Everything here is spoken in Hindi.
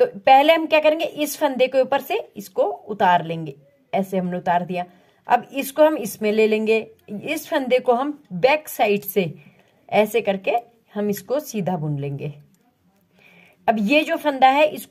तो पहले हम क्या करेंगे इस फंदे के ऊपर से इसको उतार लेंगे ऐसे हमने उतार दिया अब इसको हम इसमें ले लेंगे इस फंदे को हम बैक साइड से ऐसे करके हम इसको सीधा बुन लेंगे अब ये जो फंदा है इसको